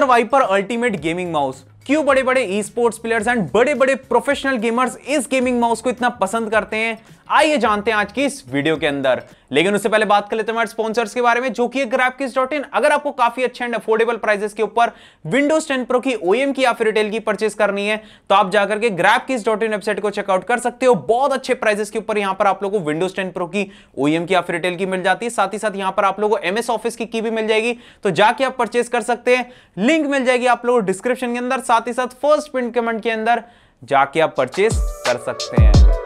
laser Viper Ultimate gaming mouse क्यों बड़े बड़े ई स्पोर्ट्स प्लेयर्स एंड बड़े बड़े प्रोफेशनल गेमर्स इस गेमिंग माउस को इतना पसंद करते हैं आइए जानते हैं आज की इस वीडियो के अंदर लेकिन उससे पहले बात कर लेते हैं स्पॉन्सर्स के बारे में जो कि ग्राफिक्स डॉट इन अगर आपको काफी अच्छे एंड अफोर्डेबल प्राइसेस के ऊपर विंडोज 10 प्रो की ओएम e की या फिर रिटेल की परचेस करनी है तो आप जाकर के ग्राफिक्स डॉट इन वेबसाइट को चेकआउट कर सकते हो बहुत अच्छे प्राइजेस के ऊपर यहां पर आप लोग को विंडोज टेन प्रो की ओएम e की या फिर रिटेल की मिल जाती है साथ ही साथ यहां पर आप लोग को एमएस ऑफिस की, भी मिल जाएगी तो जाके आप परचेस कर सकते हैं लिंक मिल जाएगी आप लोग डिस्क्रिप्शन के अंदर साथ साथ ही साथ फर्स्ट प्रिंट कमेंट के अंदर जाके आप परचेस कर सकते हैं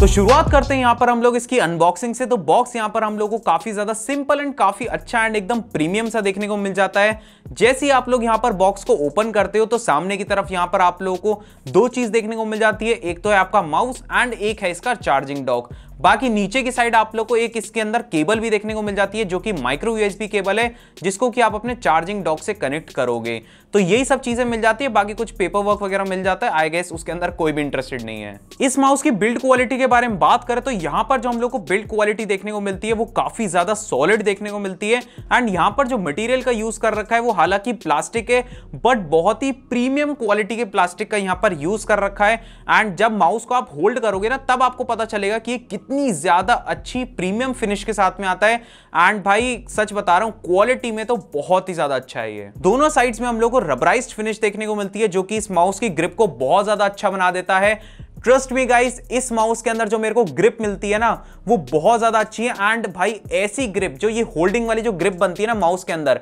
तो शुरुआत करते हैं यहाँ पर हम लोग इसकी अनबॉक्सिंग से तो बॉक्स यहाँ पर हम लोग को काफी ज्यादा सिंपल एंड काफी अच्छा एंड एकदम प्रीमियम सा देखने को मिल जाता है जैसे ही आप लोग यहाँ पर बॉक्स को ओपन करते हो तो सामने की तरफ यहाँ पर आप लोगों को दो चीज देखने को मिल जाती है एक तो है आपका माउस एंड एक है इसका चार्जिंग डॉक बाकी नीचे की साइड आप लोग को एक इसके अंदर केबल भी देखने को मिल जाती है जो कि माइक्रो यूएसबी केबल है जिसको कि आप अपने चार्जिंग डॉक से कनेक्ट करोगे तो यही सब चीजें मिल जाती है बाकी कुछ पेपर वर्क वगैरह मिल जाता है आई गेस उसके अंदर कोई भी इंटरेस्टेड नहीं है इस माउस की बिल्ड क्वालिटी के बारे में बात करें तो यहाँ पर जो हम लोग को बिल्ड क्वालिटी देखने को मिलती है वो काफी ज्यादा सॉलिड देखने को मिलती है एंड यहाँ पर जो मटीरियल का यूज कर रखा है वो हालांकि प्लास्टिक है बट बहुत ही प्रीमियम क्वालिटी के प्लास्टिक का यहाँ पर यूज कर रखा है एंड जब माउस को आप होल्ड करोगे ना तब आपको पता चलेगा कि इतनी ज़्यादा अच्छी प्रीमियम फिनिश के साथ में आता है एंड भाई सच बता रहा हूँ क्वालिटी में तो बहुत ही ज़्यादा अच्छा है ये दोनों साइड्स में हम लोग को रबराइज फिनिश देखने को मिलती है जो कि इस माउस की ग्रिप को बहुत ज़्यादा अच्छा बना देता है ट्रस्ट मी गाइस इस माउस के अंदर जो मेरे को ग्रिप मिलती है ना वो बहुत ज्यादा अच्छी है एंड भाई ऐसी ग्रिप जो ये होल्डिंग वाली जो ग्रिप बनती है ना माउस के अंदर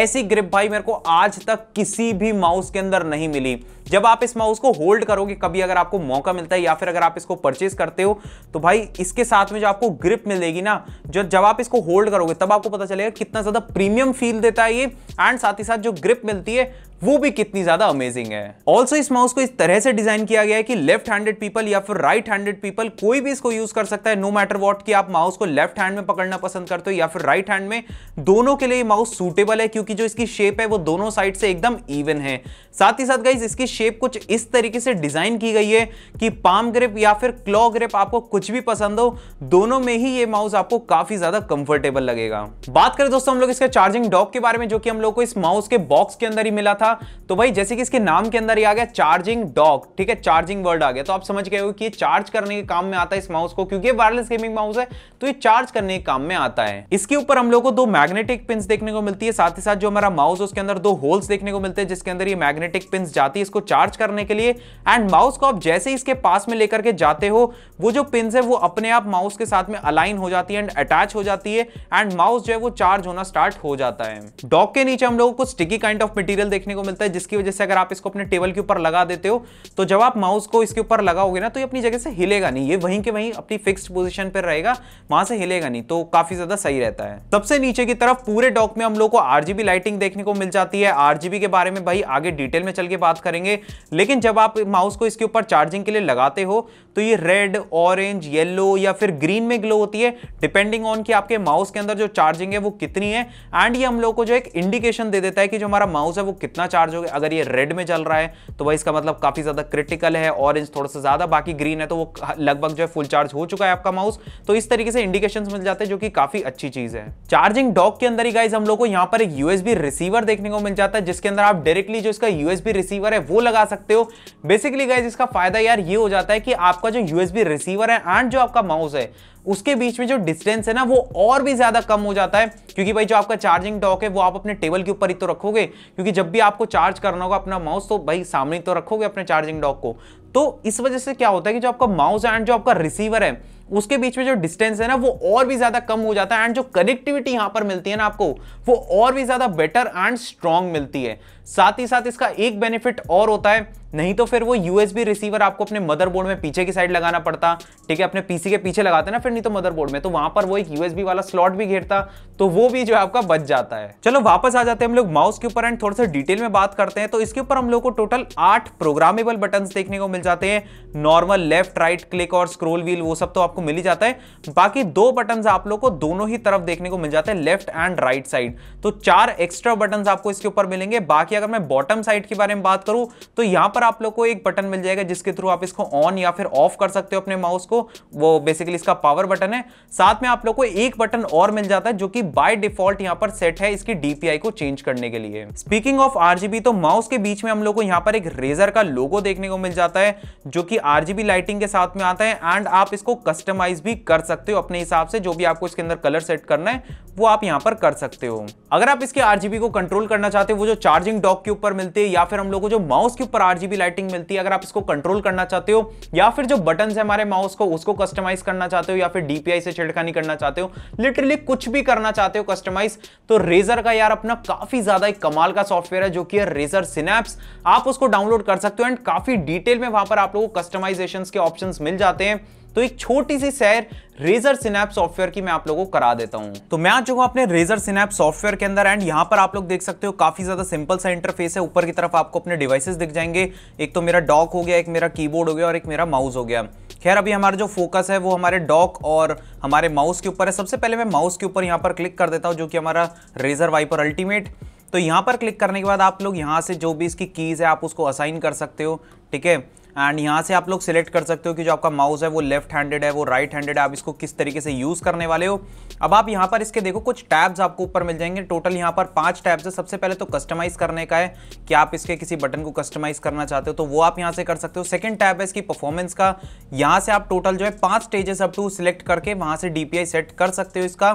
ऐसी ग्रिप भाई मेरे को आज तक किसी भी माउस के अंदर नहीं मिली जब आप इस माउस को होल्ड करोगे कभी अगर आपको मौका मिलता है या फिर अगर आप इसको परचेज करते हो तो भाई इसके साथ में जो आपको ग्रिप मिलेगी ना जो जब आप इसको होल्ड करोगे तब आपको पता चलेगा कितना ज्यादा प्रीमियम फील देता है ये एंड साथ ही साथ जो ग्रिप मिलती है वो भी कितनी ज्यादा अमेजिंग है ऑल्सो इस माउस को इस तरह से डिजाइन किया गया है कि लेफ्ट हैंडेड पीपल या फिर राइट हैंडेड पीपल कोई भी इसको यूज कर सकता है नो मैटर वॉट कि आप माउस को लेफ्ट हैंड में पकड़ना पसंद करते हो या फिर राइट हैंड में दोनों के लिए माउस सूटेबल है क्योंकि जो इसकी शेप है वो दोनों साइड से एकदम इवन है साथ ही साथ गाइज इसकी शेप कुछ इस तरीके से डिजाइन की गई है कि पाम ग्रिप या फिर क्लॉ ग्रिप आपको कुछ भी पसंद हो दोनों में ही ये माउस आपको काफी ज्यादा कंफर्टेबल लगेगा बात करें दोस्तों हम लोग इसके चार्जिंग डॉक के बारे में जो कि हम लोग को इस माउस के बॉक्स के अंदर ही मिला था था तो भाई जैसे कि इसके नाम के अंदर ही आ गया चार्जिंग डॉक ठीक है चार्जिंग वर्ड आ गया तो आप समझ गए कि ये चार्ज करने के काम में आता है इस माउस को क्योंकि वायरलेस गेमिंग माउस है तो ये चार्ज करने के काम में आता है इसके ऊपर हम लोग को दो मैग्नेटिक पिन देखने को मिलती है साथ ही साथ जो हमारा माउस उसके अंदर दो होल्स देखने को मिलते हैं जिसके अंदर ये मैग्नेटिक पिन जाती है इसको चार्ज करने के लिए एंड माउस को आप जैसे ही इसके पास में लेकर के जाते हो वो जो पिन है वो अपने आप माउस के साथ में अलाइन हो जाती है एंड अटैच हो जाती है एंड माउस जो है वो चार्ज होना स्टार्ट हो जाता है डॉक के नीचे हम लोगों को स्टिकी काइंड ऑफ मटीरियल देखने को को मिलता है जिसकी वजह से अगर आप इसको अपने टेबल के ऊपर लगा देते हो तो जब आप माउस को इसके ऊपर लगाओगे ना तो ये अपनी जगह से हिलेगा नहीं ये वहीं के वहीं अपनी फिक्स्ड पोजीशन पर रहेगा वहां से हिलेगा नहीं तो काफी ज्यादा सही रहता है सबसे नीचे की तरफ पूरे डॉक में हम लोग को आरजीबी लाइटिंग देखने को मिल जाती है आरजीबी के बारे में भाई आगे डिटेल में चल के बात करेंगे लेकिन जब आप माउस को इसके ऊपर चार्जिंग के लिए लगाते हो तो ये रेड ऑरेंज येलो या फिर ग्रीन में ग्लो होती है डिपेंडिंग ऑन कि आपके माउस के अंदर जो चार्जिंग है वो कितनी है एंड ये हम लोग को जो एक इंडिकेशन दे देता है कि जो हमारा माउस है वो कितना चार्ज हो गया अगर ये रेड में चल रहा है तो भाई इसका मतलब काफ़ी ज़्यादा क्रिटिकल है ऑरेंज थोड़ा सा ज़्यादा बाकी ग्रीन है तो वो लगभग जो है फुल चार्ज हो चुका है आपका माउस तो इस तरीके से इंडिकेशन मिल जाते हैं जो कि काफ़ी अच्छी चीज़ है चार्जिंग डॉक के अंदर ही गाइज हम लोग को यहाँ पर एक यूएसबी रिसीवर देखने को मिल जाता है जिसके अंदर आप डायरेक्टली जो इसका यूएसबी रिसीवर है वो लगा सकते हो बेसिकली गाइज इसका फायदा यार ये हो जाता है कि आपका जो यूएसबी रिसीवर है एंड जो आपका माउस है उसके बीच में जो डिस्टेंस है ना वो और भी ज्यादा कम हो जाता है क्योंकि भाई जो आपका चार्जिंग डॉक है वो आप अपने टेबल के ऊपर ही तो रखोगे क्योंकि जब भी आपको चार्ज करना होगा अपना माउस तो भाई सामने तो रखोगे अपने चार्जिंग डॉक को तो इस वजह से क्या होता है कि जो आपका माउस एंड जो आपका रिसीवर है उसके बीच में जो डिस्टेंस है ना वो और भी ज्यादा कम हो जाता है एंड जो कनेक्टिविटी यहां पर मिलती है ना आपको वो और भी ज्यादा बेटर एंड स्ट्रांग मिलती है साथ ही साथ इसका एक बेनिफिट और होता है नहीं तो फिर वो यूएसबी रिसीवर आपको अपने मदरबोर्ड में पीछे की साइड लगाना पड़ता ठीक है अपने पीसी के पीछे लगाते ना फिर नहीं तो मदरबोर्ड में तो वहां पर वो एक यूएसबी वाला स्लॉट भी घेरता तो वो भी जो है आपका बच जाता है चलो वापस आ जाते हैं हम लोग माउस के ऊपर एंड थोड़ा सा डिटेल में बात करते हैं तो इसके ऊपर हम लोग को टोटल आठ प्रोग्रामेबल बटन देखने को मिल जाते हैं नॉर्मल लेफ्ट राइट क्लिक और स्क्रोल व्हील वो सब तो आपको मिल ही जाता है बाकी दो बटन आप लोग को दोनों ही तरफ देखने को मिल जाते हैं लेफ्ट एंड राइट साइड तो चार एक्स्ट्रा बटन आपको इसके ऊपर मिलेंगे बाकी अगर मैं बॉटम साइड के बारे में बात करूं तो यहां पर आप लोग को एक बटन मिल जाएगा जिसके थ्रू आप इसको ऑन या फिर ऑफ कर सकते हो अपने माउस को वो बेसिकली इसका पावर बटन है साथ में आप लोग को एक बटन और मिल जाता है जो कि बाय डिफॉल्ट यहां पर सेट है इसकी डीपीआई को चेंज करने के लिए स्पीकिंग ऑफ आरजीबी तो माउस के बीच में हम लोग को यहाँ पर एक रेजर का लोगो देखने को मिल जाता है जो कि आरजीबी लाइटिंग के साथ में आता है एंड आप इसको कस्टमाइज भी कर सकते हो अपने हिसाब से जो भी आपको इसके अंदर कलर सेट करना है वो आप यहाँ पर कर सकते हो अगर आप इसके आरजीबी को कंट्रोल करना चाहते हो वो जो चार्जिंग डॉक के ऊपर मिलती है या फिर हम लोग को जो माउस के ऊपर आरजीबी लाइटिंग मिलती है अगर आप इसको कंट्रोल करना चाहते हो या फिर जो बटन है हमारे माउस को उसको कस्टमाइज करना चाहते हो या फिर डीपीआई से छिड़खानी करना चाहते हो लिटरली कुछ भी करना चाहते हो कस्टमाइज तो रेजर का यार अपना काफी ज्यादा एक कमाल का सॉफ्टवेयर है जो कि रेजर सिनेप्स आप उसको डाउनलोड कर सकते हो एंड काफी डिटेल में वहां पर आप लोगों को कस्टमाइजेशन के ऑप्शन मिल जाते हैं तो एक छोटी सी सैर रेजर सिनेप सॉफ्टवेयर की मैं आप लोगों को करा देता हूं तो मैं आ चुका हूं अपने रेजर सिनेप सॉफ्टवेयर के अंदर एंड यहां पर आप लोग देख सकते हो काफी ज्यादा सिंपल सा इंटरफेस है ऊपर की तरफ आपको अपने डिवाइसेस दिख जाएंगे एक तो मेरा डॉक हो गया एक मेरा कीबोर्ड हो गया और एक मेरा माउस हो गया खैर अभी हमारा जो फोकस है वो हमारे डॉक और हमारे माउस के ऊपर है सबसे पहले मैं माउस के ऊपर यहाँ पर क्लिक कर देता हूँ जो कि हमारा रेजर वाइपर अल्टीमेट तो यहाँ पर क्लिक करने के बाद आप लोग यहाँ से जो भी इसकी कीज़ है आप उसको असाइन कर सकते हो ठीक है एंड यहाँ से आप लोग सिलेक्ट कर सकते हो कि जो आपका माउस है वो लेफ्ट हैंडेड है वो राइट right हैंडेड है आप इसको किस तरीके से यूज़ करने वाले हो अब आप यहाँ पर इसके देखो कुछ टैब्स आपको ऊपर मिल जाएंगे टोटल यहाँ पर पाँच टैब्स है सबसे पहले तो कस्टमाइज़ करने का है कि आप इसके किसी बटन को कस्टमाइज़ करना चाहते हो तो वो आप यहाँ से कर सकते हो सेकेंड टैब है इसकी परफॉर्मेंस का यहाँ से आप टोटल जो है पाँच स्टेजेस अप टू सिलेक्ट करके वहाँ से डी सेट कर सकते हो इसका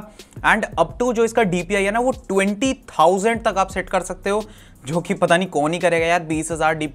एंड अप टू जो इसका डी है ना वो ट्वेंटी तक आप सेट कर सकते हो जो कि पता नहीं कौन ही करेगा यार बीस हज़ार डी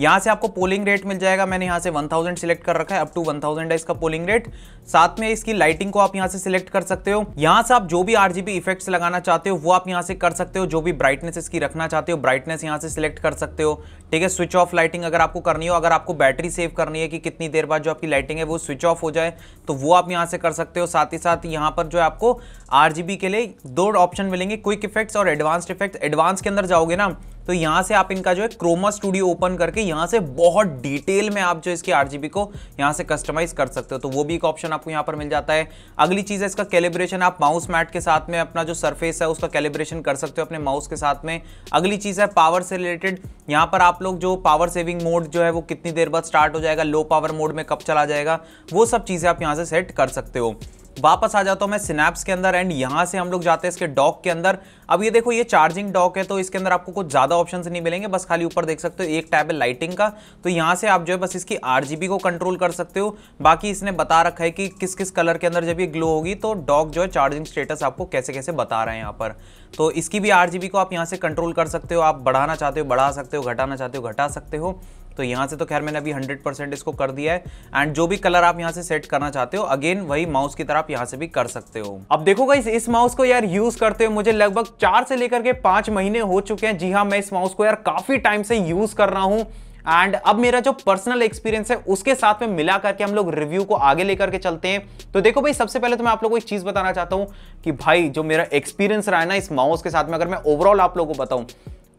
यहाँ से आपको पोलिंग रेट मिल जाएगा मैंने यहाँ से 1000 सिलेक्ट कर रखा है अप टू 1000 है इसका पोलिंग रेट साथ में इसकी लाइटिंग को आप यहाँ से सिलेक्ट कर सकते हो यहाँ से आप जो भी आरजीबी इफेक्ट्स लगाना चाहते हो वो आप यहाँ से कर सकते हो जो भी ब्राइटनेस इसकी रखना चाहते हो ब्राइटनेस यहाँ से सिलेक्ट कर सकते हो ठीक है स्विच ऑफ लाइटिंग अगर आपको करनी हो अगर आपको बैटरी सेव करनी है कि कितनी देर बाद जो आपकी लाइटिंग है वो स्विच ऑफ हो जाए तो वो आप यहाँ से कर सकते हो साथ ही साथ यहाँ पर जो है आपको आर के लिए दो ऑप्शन मिलेंगे क्विक इफेक्ट्स और एडवांस इफेक्ट एडवांस के अंदर जाओगे ना तो यहां से आप इनका जो है क्रोमा स्टूडियो ओपन करके यहां से बहुत डिटेल में आप जो इसके आरजीबी को यहां से कस्टमाइज कर सकते हो तो वो भी एक ऑप्शन आपको यहां पर मिल जाता है अगली चीज़ है इसका कैलिब्रेशन आप माउस मैट के साथ में अपना जो सरफेस है उसका कैलिब्रेशन कर सकते हो अपने माउस के साथ में अगली चीज़ है पावर से रिलेटेड यहां पर आप लोग जो पावर सेविंग मोड जो है वो कितनी देर बाद स्टार्ट हो जाएगा लो पावर मोड में कब चला जाएगा वो सब चीज़ें आप यहाँ से सेट कर सकते हो वापस आ जाता हूँ मैं स्नैप्स के अंदर एंड यहाँ से हम लोग जाते हैं इसके डॉक के अंदर अब ये देखो ये चार्जिंग डॉक है तो इसके अंदर आपको कुछ ज़्यादा ऑप्शन नहीं मिलेंगे बस खाली ऊपर देख सकते हो एक टैब है लाइटिंग का तो यहाँ से आप जो है बस इसकी आर को कंट्रोल कर सकते हो बाकी इसने बता रखा है कि किस किस कलर के अंदर जब ये ग्लो होगी तो डॉक जो है चार्जिंग स्टेटस आपको कैसे कैसे बता रहे हैं यहाँ पर तो इसकी भी आर को आप यहाँ से कंट्रोल कर सकते हो आप बढ़ाना चाहते हो बढ़ा सकते हो घटाना चाहते हो घटा सकते हो तो यहाँ से तो खैर मैंने अभी 100% इसको कर दिया है एंड जो भी कलर आप यहाँ से सेट करना चाहते हो अगेन वही माउस की तरह आप यहाँ से भी कर सकते हो अब देखो इस, इस माउस को यार यूज करते हुए मुझे लगभग चार से लेकर के पांच महीने हो चुके हैं जी हाँ मैं इस माउस को यार काफी टाइम से यूज कर रहा हूँ एंड अब मेरा जो पर्सनल एक्सपीरियंस है उसके साथ में मिला करके हम लोग रिव्यू को आगे लेकर के चलते हैं तो देखो भाई सबसे पहले तो मैं आप लोगों को एक चीज़ बताना चाहता हूं कि भाई जो मेरा एक्सपीरियंस रहा है ना इस माउस के साथ में अगर मैं ओवरऑल आप लोगों को बताऊं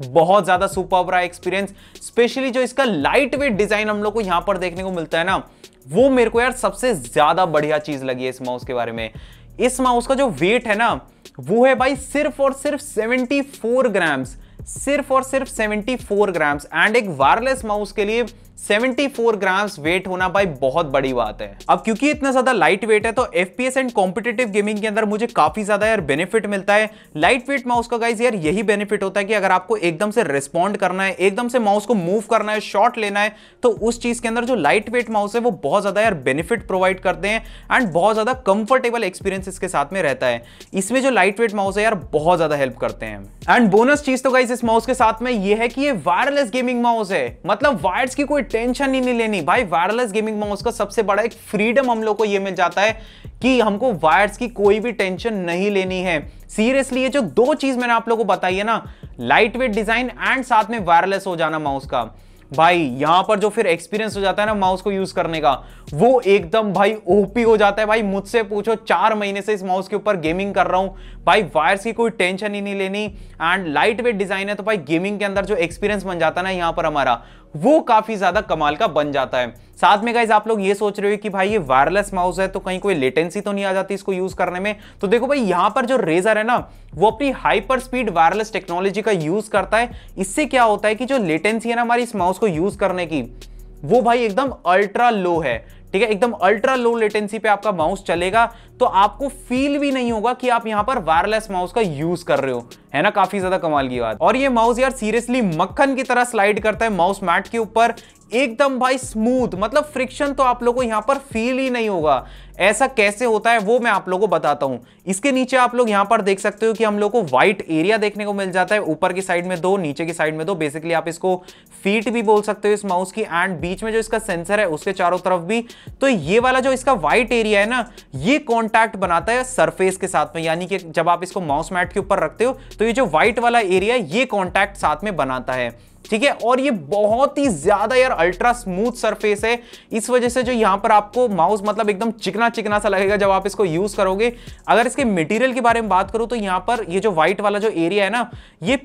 बहुत ज्यादा सुपर रहा एक्सपीरियंस स्पेशली जो इसका लाइट वेट डिजाइन हम लोग को यहां पर देखने को मिलता है ना वो मेरे को यार सबसे ज्यादा बढ़िया चीज लगी है इस माउस के बारे में इस माउस का जो वेट है ना वो है भाई सिर्फ और सिर्फ 74 ग्राम्स सिर्फ और सिर्फ 74 ग्राम्स एंड एक वायरलेस माउस के लिए 74 ग्राम्स वेट होना भाई बहुत बड़ी बात है अब क्योंकि इतना ज्यादा लाइट वेट है तो एंड कॉम्पिटेटिव गेमिंग के अंदर मुझे काफी ज्यादा यार बेनिफिट मिलता है लाइट वेट माउस का गाइज यार यही बेनिफिट होता है कि अगर आपको एकदम से रिस्पॉन्ड करना है एकदम से माउस को मूव करना है शॉर्ट लेना है तो उस चीज के अंदर जो लाइट वेट माउस है वो बहुत ज्यादा यार बेनिफिट प्रोवाइड करते हैं एंड बहुत ज्यादा कंफर्टेबल एक्सपीरियंस इसके साथ में रहता है इसमें जो लाइट वेट माउस है यार बहुत ज्यादा हेल्प करते हैं एंड बोनस चीज तो गाइज इस माउस के साथ में ये है कि ये वायरलेस गेमिंग माउस है मतलब वायर्स की कोई टेंशन ही नहीं लेनी भाई वायरलेस गेमिंग माउस का सबसे बड़ा एक फ्रीडम हम लोग को ये मिल जाता है कि हमको वायर्स की कोई भी टेंशन नहीं लेनी है सीरियसली ये जो दो चीज मैंने आप लोगों को बताई है ना लाइट वेट डिजाइन एंड साथ में वायरलेस हो जाना माउस का भाई यहां पर जो फिर एक्सपीरियंस हो जाता है ना माउस को यूज करने का वो एकदम भाई ओपी हो जाता है भाई मुझसे पूछो चार महीने से इस माउस के ऊपर गेमिंग कर रहा हूं भाई वायर्स की कोई टेंशन ही नहीं लेनी एंड लाइट वेट डिजाइन है तो भाई गेमिंग के अंदर जो एक्सपीरियंस बन जाता है ना यहां पर हमारा वो काफी ज्यादा कमाल का बन जाता है साथ में गाइज आप लोग ये सोच रहे हो कि भाई ये वायरलेस माउस है तो कहीं कोई लेटेंसी तो नहीं आ जाती इसको यूज करने में तो देखो भाई यहां पर जो रेजर है ना वो अपनी हाइपर स्पीड वायरलेस टेक्नोलॉजी का यूज करता है इससे क्या होता है कि जो लेटेंसी है ना हमारी इस माउस उसको यूज करने की वो भाई एकदम अल्ट्रा लो है ठीक है एकदम अल्ट्रा लो लेटेंसी पे आपका माउस चलेगा तो आपको फील भी नहीं होगा कि आप यहाँ पर वायरलेस माउस का यूज कर रहे हो है ना काफी ज्यादा कमाल की बात और ये माउस यार सीरियसली मक्खन की तरह स्लाइड करता है माउस मैट के ऊपर एकदम भाई स्मूथ मतलब फ्रिक्शन तो आप लोगों को यहाँ पर फील ही नहीं होगा ऐसा कैसे होता है वो मैं आप लोगों को बताता हूँ इसके नीचे आप लोग यहाँ पर देख सकते हो कि हम लोग को व्हाइट एरिया देखने को मिल जाता है ऊपर की साइड में दो नीचे की साइड में दो बेसिकली आप इसको फीट भी बोल सकते हो इस माउस की एंड बीच में जो इसका सेंसर है उसके चारों तरफ भी तो ये वाला जो इसका व्हाइट एरिया है ना ये कॉन्टैक्ट बनाता है सरफेस के साथ में यानी कि जब आप इसको माउस मैट के ऊपर रखते हो तो ये जो व्हाइट वाला एरिया ये कॉन्टैक्ट साथ में बनाता है ठीक है और ये बहुत ही ज्यादा यार अल्ट्रा स्मूथ सरफेस है इस वजह से जो यहां पर आपको माउस मतलब एकदम चिकना चिकना सा लगेगा जब आप इसको यूज करोगे अगर इसके मटेरियल के बारे में बात करूं तो यहां पर ये जो व्हाइट वाला जो एरिया है ना ये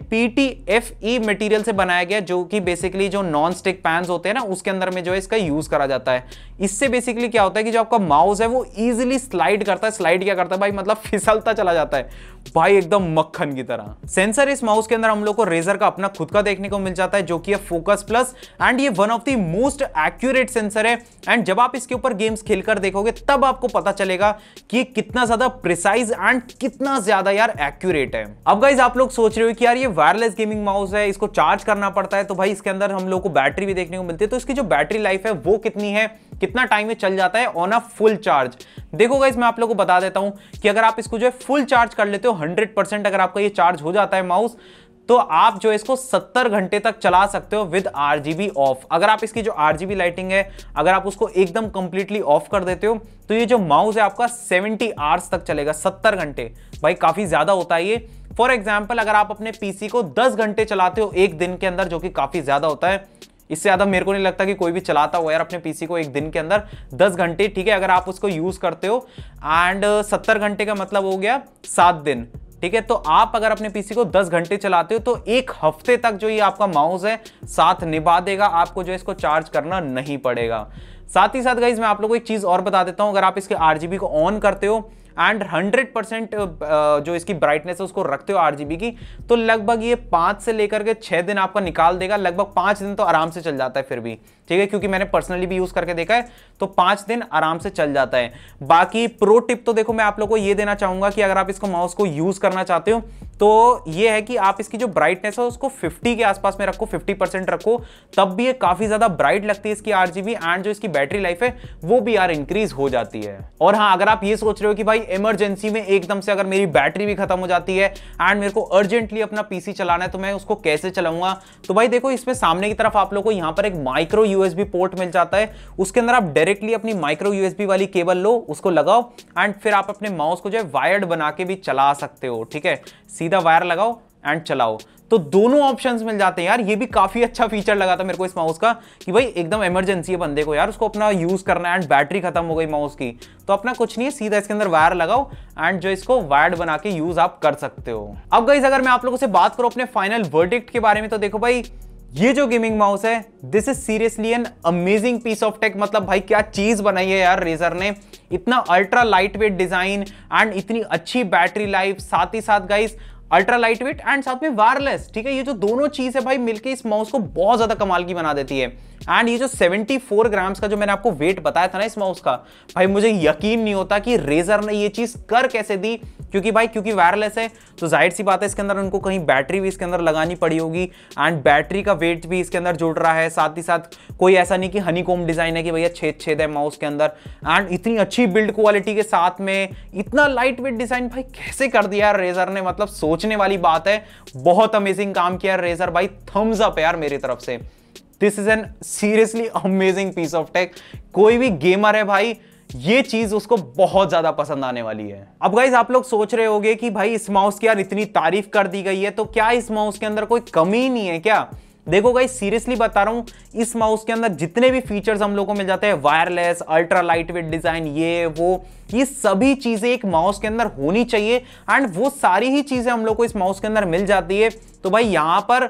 ई मटीरियल e से बनाया गया जो कि बेसिकली जो नॉन स्टिक पैन होते हैं ना उसके अंदर में जो है इसका यूज करा जाता है इससे बेसिकली क्या होता है कि जो आपका माउस है वो इजिली स्लाइड करता है स्लाइड क्या करता है भाई मतलब फिसलता चला जाता है भाई एकदम मक्खन की तरह सेंसर इस माउस के अंदर हम लोग को रेजर का अपना खुद का देखने को मिल जाता जाता है जो कि है फोकस प्लस एंड ये one of the most accurate sensor है एंड जब आप इसके ऊपर गेम्स खेलकर देखोगे तब आपको पता चलेगा कि कितना ज्यादा प्रिसाइज एंड कितना ज्यादा यार एक्यूरेट है अब गाइज आप लोग सोच रहे हो कि यार ये वायरलेस गेमिंग माउस है इसको चार्ज करना पड़ता है तो भाई इसके अंदर हम लोग को बैटरी भी देखने को मिलती है तो इसकी जो बैटरी लाइफ है वो कितनी है कितना टाइम में चल जाता है ऑन अ फुल चार्ज देखो गाइज मैं आप लोग को बता देता हूं कि अगर आप इसको जो है फुल चार्ज कर लेते हो 100% अगर आपका ये चार्ज हो जाता है माउस तो आप जो इसको 70 घंटे तक चला सकते हो विद आर ऑफ अगर आप इसकी जो आर लाइटिंग है अगर आप उसको एकदम कंप्लीटली ऑफ कर देते हो तो ये जो माउस है आपका 70 आवर्स तक चलेगा 70 घंटे भाई काफी ज्यादा होता है ये फॉर एग्जाम्पल अगर आप अपने पीसी को 10 घंटे चलाते हो एक दिन के अंदर जो कि काफी ज्यादा होता है इससे ज़्यादा मेरे को नहीं लगता कि कोई भी चलाता हुआ यार अपने पीसी को एक दिन के अंदर 10 घंटे ठीक है अगर आप उसको यूज़ करते हो एंड 70 घंटे का मतलब हो गया सात दिन ठीक है तो आप अगर अपने पीसी को 10 घंटे चलाते हो तो एक हफ्ते तक जो ये आपका माउस है साथ निभा देगा आपको जो इसको चार्ज करना नहीं पड़ेगा साथ ही साथ गाइज मैं आप लोगों को एक चीज़ और बता देता हूं अगर आप इसके आर को ऑन करते हो एंड 100 परसेंट जो इसकी ब्राइटनेस है उसको रखते हो आर की तो लगभग ये पाँच से लेकर के छः दिन आपका निकाल देगा लगभग पाँच दिन तो आराम से चल जाता है फिर भी ठीक है क्योंकि मैंने पर्सनली भी यूज करके देखा है तो पांच दिन आराम से चल जाता है बाकी प्रो टिप तो देखो मैं आप लोगों को ये देना चाहूंगा कि अगर आप इसको माउस को यूज करना चाहते हो तो ये है कि आप इसकी जो ब्राइटनेस है उसको 50 के आसपास में रखो 50 परसेंट रखो तब भी ये काफ़ी ज़्यादा ब्राइट लगती है इसकी आर एंड जो इसकी बैटरी लाइफ है वो भी यार इंक्रीज हो जाती है और हाँ अगर आप ये सोच रहे हो कि भाई इमरजेंसी में एकदम से अगर मेरी बैटरी भी खत्म हो जाती है एंड मेरे को अर्जेंटली अपना पीसी चलाना है तो मैं उसको कैसे चलाऊंगा तो भाई देखो इसमें सामने की तरफ आप लोग को यहां पर एक माइक्रो यूएसबी पोर्ट मिल जाता है उसके अंदर आप डायरेक्टली अपनी माइक्रो यूएसबी वाली केबल लो उसको लगाओ एंड फिर आप अपने माउस को जो है वायर्ड बना के भी चला सकते हो ठीक है सीधा वायर लगाओ एंड चलाओ तो दोनों ऑप्शंस मिल जाते हैं यार ये भी काफ़ी अच्छा फीचर लगा था मेरे को इस माउस का कि भाई एकदम इमरजेंसी है बंदे को यार उसको अपना यूज़ करना है एंड बैटरी खत्म हो गई माउस की तो अपना कुछ नहीं है सीधा इसके अंदर वायर लगाओ एंड जो इसको वायर्ड बना के यूज़ आप कर सकते हो अब गई अगर मैं आप लोगों से बात करूं अपने फाइनल वर्डिक्ट के बारे में तो देखो भाई ये जो गेमिंग माउस है this is seriously an amazing piece of tech मतलब भाई क्या चीज बनाई है यार रेजर ने इतना ultra lightweight design and इतनी अच्छी बैटरी लाइफ साथ ही साथ guys ultra lightweight and साथ में वायरलेस ठीक है ये जो दोनों चीज है भाई मिलके इस माउस को बहुत ज्यादा कमाल की बना देती है एंड ये जो 74 ग्राम्स का जो मैंने आपको वेट बताया था ना इस माउस का भाई मुझे यकीन नहीं होता कि रेजर ने ये चीज कर कैसे दी क्योंकि भाई क्योंकि वायरलेस है तो जाहिर सी बात है इसके अंदर उनको कहीं बैटरी भी इसके अंदर लगानी पड़ी होगी एंड बैटरी का वेट भी इसके अंदर जुड़ रहा है साथ ही साथ कोई ऐसा नहीं कि हनी कोम डिजाइन है कि भैया छेद छेद है माउस के अंदर एंड इतनी अच्छी बिल्ड क्वालिटी के साथ में इतना लाइट वेट डिजाइन भाई कैसे कर दिया यार रेजर ने मतलब सोचने वाली बात है बहुत अमेजिंग काम किया रेजर भाई थम्स अप यार मेरी तरफ से this is an seriously amazing piece of tech कोई भी गेमर है भाई ये चीज उसको बहुत ज्यादा पसंद आने वाली है अब गाइज आप लोग सोच रहे होंगे कि भाई इस माउस की यार इतनी तारीफ कर दी गई है तो क्या इस माउस के अंदर कोई कमी नहीं है क्या देखो गाइज सीरियसली बता रहा हूं इस माउस के अंदर जितने भी फीचर्स हम लोगों को मिल जाते हैं wireless ultra lightweight design ये वो ये सभी चीजें एक माउस के अंदर होनी चाहिए एंड वो सारी ही चीजें हम लोग को इस माउस के अंदर मिल जाती है तो भाई यहां पर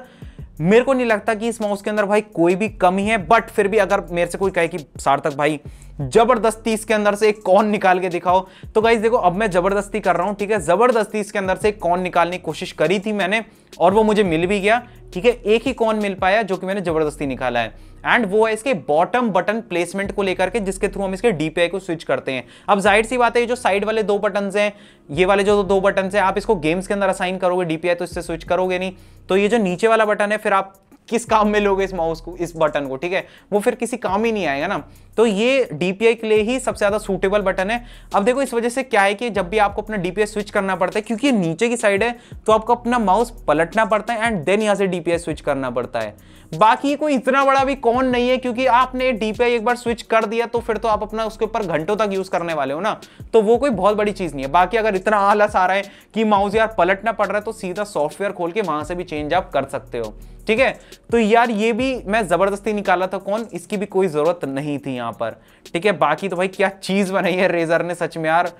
मेरे को नहीं लगता कि इस माउस के अंदर भाई कोई भी कमी है बट फिर भी अगर मेरे से कोई कहे कि सार्थक भाई जबरदस्ती इसके अंदर से एक कौन निकाल के दिखाओ तो गाइज देखो अब मैं जबरदस्ती कर रहा हूं ठीक है जबरदस्ती इसके अंदर से कौन निकालने की कोशिश करी थी मैंने और वो मुझे मिल भी गया ठीक है एक ही कौन मिल पाया जो कि मैंने जबरदस्ती निकाला है एंड वो है इसके बॉटम बटन प्लेसमेंट को लेकर के जिसके थ्रू हम इसके डीपीआई को स्विच करते हैं अब जाहिर सी बात है जो साइड वाले दो बटन हैं ये वाले जो दो बटन हैं आप इसको गेम्स के अंदर असाइन करोगे डीपीआई तो इससे स्विच करोगे नहीं तो ये जो नीचे वाला बटन है फिर आप किस काम में लोगे इस माउस को इस बटन को ठीक है वो फिर किसी काम ही नहीं आएगा ना तो ये डीपीआई के लिए ही सबसे ज़्यादा सूटेबल बटन है अब देखो इस वजह से क्या है कि जब भी आपको अपना डीपीआई स्विच करना पड़ता है क्योंकि नीचे की साइड है तो आपको अपना माउस पलटना पड़ता है एंड देन यहां से डीपीआई स्विच करना पड़ता है बाकी कोई इतना बड़ा भी कौन नहीं है क्योंकि आपने डीपीआई एक बार स्विच कर दिया तो फिर तो आप अपना उसके ऊपर घंटों तक यूज करने वाले हो ना तो वो कोई बहुत बड़ी चीज़ नहीं है बाकी अगर इतना आलस आ रहा है कि माउस यार पलटना पड़ रहा है तो सीधा सॉफ्टवेयर खोल के वहां से भी चेंज आप कर सकते हो ठीक है तो यार ये भी मैं ज़बरदस्ती निकाला था कौन इसकी भी कोई ज़रूरत नहीं थी यहां पर ठीक है बाकी तो भाई क्या चीज़ बनाई है रेजर ने सच में यार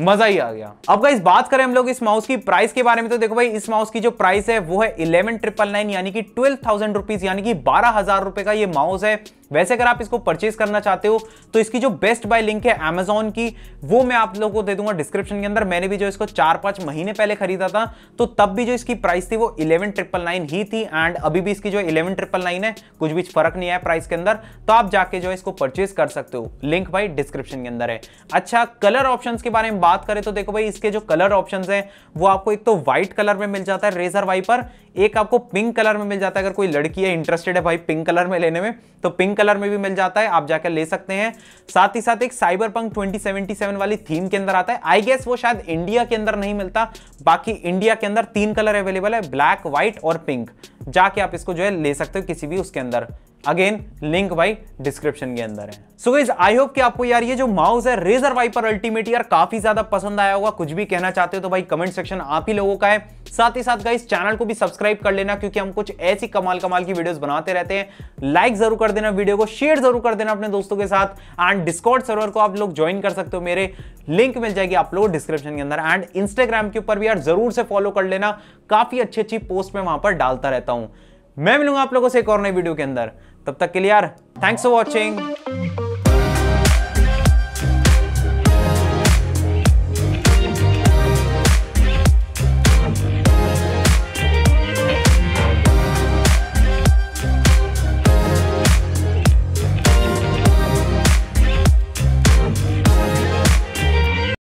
मजा ही आ गया अब गाइस बात करें हम लोग इस माउस की प्राइस के बारे में तो देखो भाई इस माउस की जो प्राइस है वो है इलेवन ट्रिपल नाइन यानी कि ट्वेल्व थाउजेंड रुपीज यानी कि बारह हजार रुपए का ये माउस है वैसे अगर आप इसको परचेज करना चाहते हो तो इसकी जो बेस्ट बाय लिंक है अमेजोन की वो मैं आप लोगों को दे दूंगा डिस्क्रिप्शन के अंदर मैंने भी जो इसको चार पांच महीने पहले खरीदा था तो तब भी जो इसकी प्राइस थी वो इलेवन ट्रिपल नाइन ही थी एंड अभी भी इसकी जो इलेवन ट्रिपल नाइन है कुछ भी फर्क नहीं आया प्राइस के अंदर तो आप जाके जो है इसको परचेज कर सकते हो लिंक भाई डिस्क्रिप्शन के अंदर है अच्छा कलर ऑप्शन के बारे में बात करें तो देखो भाई इसके जो कलर ऑप्शन है वो आपको एक तो व्हाइट कलर में मिल जाता है रेजर वाइपर एक आपको पिंक कलर में मिल जाता है अगर कोई लड़की है इंटरेस्टेड है भाई पिंक कलर में लेने में तो पिंक कलर में भी मिल जाता है आप जाकर ले सकते हैं साथ ही साथ एक साइबर पंक ट्वेंटी वाली थीम के अंदर आता है आई गेस वो शायद इंडिया के अंदर नहीं मिलता बाकी इंडिया के अंदर तीन कलर अवेलेबल है ब्लैक व्हाइट और पिंक जाके आप इसको जो है ले सकते हो किसी भी उसके अंदर अगेन लिंक भाई डिस्क्रिप्शन के अंदर है सो गाइज आई होप कि आपको यार ये जो माउस है रेजर वाइपर अल्टीमेट यार काफी ज्यादा पसंद आया होगा कुछ भी कहना चाहते हो तो भाई कमेंट सेक्शन आप ही लोगों का है साथ ही साथ गाइस चैनल को भी सब्सक्राइब कर लेना क्योंकि हम कुछ ऐसी कमाल कमाल की वीडियोस बनाते रहते हैं लाइक जरूर कर देना वीडियो को शेयर जरूर कर देना अपने दोस्तों के साथ एंड डिस्कॉर्ड सर्वर को आप लोग ज्वाइन कर सकते हो मेरे लिंक मिल जाएगी आप लोग डिस्क्रिप्शन के अंदर एंड इंस्टाग्राम के ऊपर भी यार जरूर से फॉलो कर लेना काफी अच्छी अच्छी पोस्ट में वहां पर डालता रहता हूं मैं मिलूंगा आप लोगों से एक और नई वीडियो के अंदर तब तक के लिए यार थैंक्स फॉर वॉचिंग